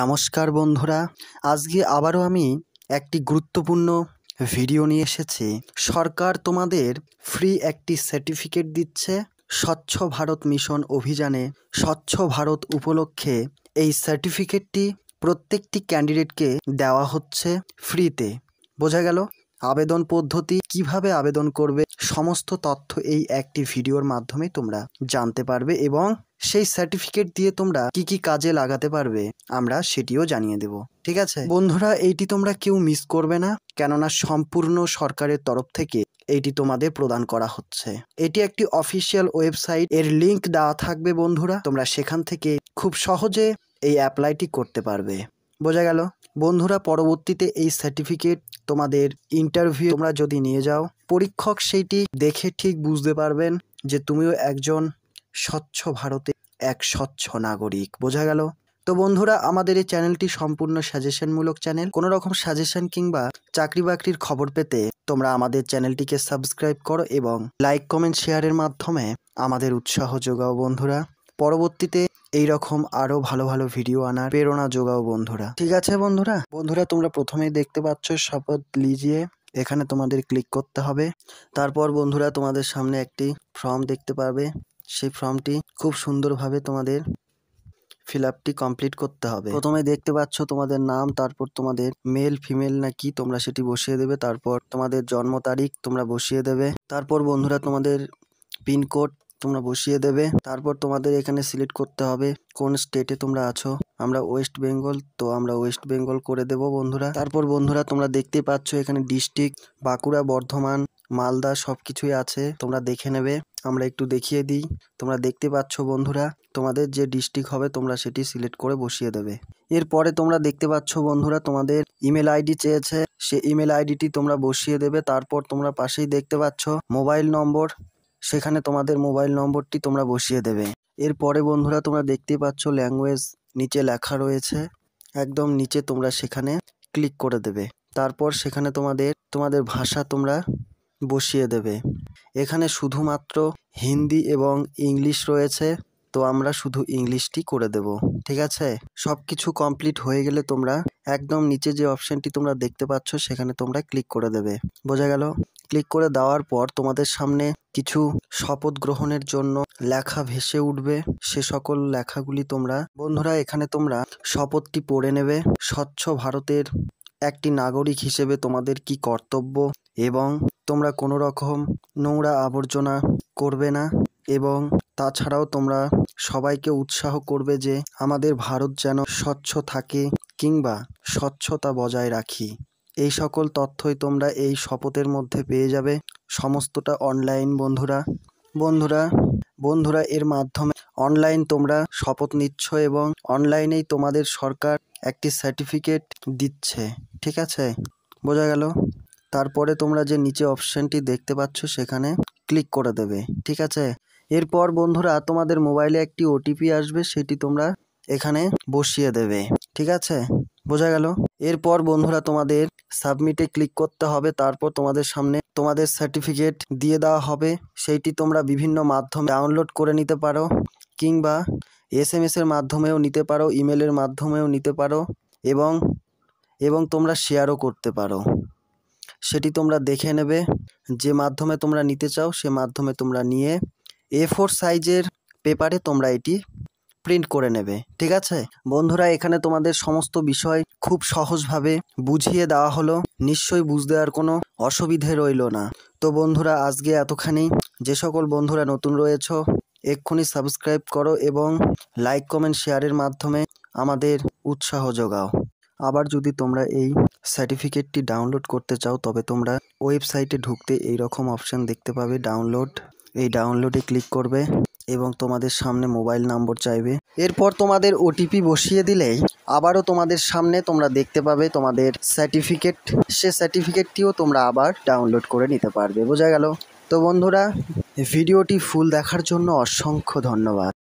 নমস্কার বন্ধুরা আজকে আবারও আমি একটি গুরুত্বপূর্ণ ভিডিও নিয়ে এসেছি সরকার তোমাদের ফ্রি একটি সার্টিফিকেট দিচ্ছে স্বচ্ছ ভারত মিশন অভিযানে স্বচ্ছ ভারত উপলক্ষে এই সার্টিফিকেটটি প্রত্যেকটি ক্যান্ডিডেটকে দেওয়া হচ্ছে ফ্রিতে বোঝা গেল আবেদন পদ্ধতি কিভাবে আবেদন করবে সমস্ত তথ্য এই একটি ভিডিওর মাধ্যমে তোমরা জানতে পারবে এবং সেই সার্টিফিকেট দিয়ে তোমরা কি কি কাজে লাগাতে পারবে আমরা সেটিও জানিয়ে দেব ঠিক আছে বন্ধুরা এইটি তোমরা কেউ মিস করবে না কেননা সম্পূর্ণ সরকারের তরফ থেকে এটি তোমাদের প্রদান করা হচ্ছে এটি একটি অফিসিয়াল ওয়েবসাইট এর লিংক দেওয়া থাকবে বন্ধুরা তোমরা সেখান থেকে খুব সহজে এই অ্যাপ্লাইটি করতে পারবে বোঝা গেল বন্ধুরা পরবর্তীতে এই সার্টিফিকেট তোমাদের ইন্টারভিউ তোমরা যদি নিয়ে যাও পরীক্ষক সেইটি দেখে ঠিক বুঝতে পারবেন যে তুমিও একজন স্বচ্ছ ভারতে এক স্বচ্ছ নাগরিক বোঝা গেল তো বন্ধুরা আমাদের এই চ্যানেলটি সম্পূর্ণ সাজেশনমূলক চ্যানেল কোনো রকম সাজেশন কিংবা চাকরি বাকরির খবর পেতে তোমরা আমাদের চ্যানেলটিকে সাবস্ক্রাইব করো এবং লাইক কমেন্ট শেয়ারের মাধ্যমে আমাদের উৎসাহ যোগাও বন্ধুরা পরবর্তীতে এই রকম আরো ভালো ভালো ভিডিও আনার প্রেরণা যোগাও বন্ধুরা ঠিক আছে বন্ধুরা বন্ধুরা তোমরা প্রথমেই দেখতে পাচ্ছ শপথ লিজিয়ে এখানে তোমাদের ক্লিক করতে হবে তারপর বন্ধুরা তোমাদের সামনে একটি ফর্ম দেখতে পাবে সেই ফর্মটি খুব সুন্দরভাবে তোমাদের ফিল আপটি কমপ্লিট করতে হবে প্রথমে দেখতে পাচ্ছ তোমাদের নাম তারপর তোমাদের মেল ফিমেল নাকি তোমরা সেটি বসিয়ে দেবে তারপর তোমাদের জন্ম তারিখ তোমরা বসিয়ে দেবে তারপর বন্ধুরা তোমাদের পিনকোড তোমরা বসিয়ে দেবে তারপর তোমাদের এখানে সিলেক্ট করতে হবে কোন স্টেটে তোমরা আছো আমরা ওয়েস্ট বেঙ্গল তো আমরা ওয়েস্ট বেঙ্গল করে দেব বন্ধুরা তারপর বন্ধুরা তোমরা দেখতে পাচ্ছ এখানে ডিস্ট্রিক্ট বাঁকুড়া বর্ধমান মালদা সব কিছুই আছে তোমরা দেখে নেবে আমরা একটু দেখিয়ে দিই তোমরা দেখতে পাচ্ছ বন্ধুরা তোমাদের যে ডিস্ট্রিক্ট হবে তোমরা সেটি সিলেক্ট করে বসিয়ে দেবে এরপরে তোমরা দেখতে পাচ্ছ বন্ধুরা তোমাদের ইমেল আইডি চেয়েছে সে ইমেল আইডিটি তোমরা বসিয়ে দেবে তারপর তোমরা পাশেই দেখতে পাচ্ছ মোবাইল নম্বর সেখানে তোমাদের মোবাইল নম্বরটি তোমরা বসিয়ে দেবে এরপরে বন্ধুরা তোমরা দেখতে পাচ্ছ ল্যাঙ্গুয়েজ নিচে লেখা রয়েছে একদম নিচে তোমরা সেখানে ক্লিক করে দেবে তারপর সেখানে তোমাদের তোমাদের ভাষা তোমরা বসিয়ে দেবে এখানে শুধুমাত্র হিন্দি এবং ইংলিশ রয়েছে তো আমরা শুধু ইংলিশটি করে দেব ঠিক আছে সব কিছু কমপ্লিট হয়ে গেলে তোমরা একদম নিচে যে অপশানটি তোমরা দেখতে পাচ্ছ সেখানে তোমরা ক্লিক করে দেবে বোঝা গেল ক্লিক করে দেওয়ার পর তোমাদের সামনে কিছু শপথ গ্রহণের জন্য লেখা ভেসে উঠবে সে সকল লেখাগুলি তোমরা বন্ধুরা এখানে তোমরা শপথটি পড়ে নেবে স্বচ্ছ ভারতের একটি নাগরিক হিসেবে তোমাদের কি কর্তব্য এবং তোমরা কোনো রকম নোংরা আবর্জনা করবে না এবং তাছাড়াও তোমরা সবাইকে উৎসাহ করবে যে আমাদের ভারত যেন স্বচ্ছ থাকে কিংবা স্বচ্ছতা বজায় রাখি এই সকল তথ্যই তোমরা এই শপথের মধ্যে পেয়ে যাবে সমস্তটা অনলাইন বন্ধুরা বন্ধুরা বন্ধুরা এর মাধ্যমে অনলাইন তোমরা শপথ নিচ্ছ এবং অনলাইনেই তোমাদের সরকার একটি সার্টিফিকেট দিচ্ছে ঠিক আছে বোঝা গেল তারপরে তোমরা যে নিচে অপশানটি দেখতে পাচ্ছ সেখানে ক্লিক করে দেবে ঠিক আছে এরপর বন্ধুরা তোমাদের মোবাইলে একটি ওটিপি আসবে সেটি তোমরা এখানে বসিয়ে দেবে ঠিক আছে বোঝা গেল এরপর বন্ধুরা তোমাদের সাবমিটে ক্লিক করতে হবে তারপর তোমাদের সামনে তোমাদের সার্টিফিকেট দিয়ে দেওয়া হবে সেইটি তোমরা বিভিন্ন মাধ্যমে ডাউনলোড করে নিতে পারো কিংবা এস এম এসের মাধ্যমেও নিতে পারো ইমেলের মাধ্যমেও নিতে পারো এবং এবং তোমরা শেয়ারও করতে পারো সেটি তোমরা দেখে নেবে যে মাধ্যমে তোমরা নিতে চাও সে মাধ্যমে তোমরা নিয়ে এ ফোর সাইজের পেপারে তোমরা এটি প্রিন্ট করে নেবে ঠিক আছে বন্ধুরা এখানে তোমাদের সমস্ত বিষয় খুব সহজভাবে বুঝিয়ে দেওয়া হলো নিশ্চয়ই বুঝতে আর কোনো অসুবিধে রইল না তো বন্ধুরা আজকে এতখানি যে সকল বন্ধুরা নতুন রয়েছ এক্ষুনি সাবস্ক্রাইব করো এবং লাইক কমেন্ট শেয়ারের মাধ্যমে আমাদের উৎসাহ যোগাও আবার যদি তোমরা এই সার্টিফিকেটটি ডাউনলোড করতে চাও তবে তোমরা ওয়েবসাইটে ঢুকতে এই রকম অপশান দেখতে পাবে ডাউনলোড এই ডাউনলোডে ক্লিক করবে এবং তোমাদের সামনে মোবাইল নম্বর চাইবে এরপর তোমাদের ওটিপি বসিয়ে দিলেই আবারও তোমাদের সামনে তোমরা দেখতে পাবে তোমাদের সার্টিফিকেট সে সার্টিফিকেটটিও তোমরা আবার ডাউনলোড করে নিতে পারবে বোঝা গেল তো বন্ধুরা ভিডিওটি ফুল দেখার জন্য অসংখ্য ধন্যবাদ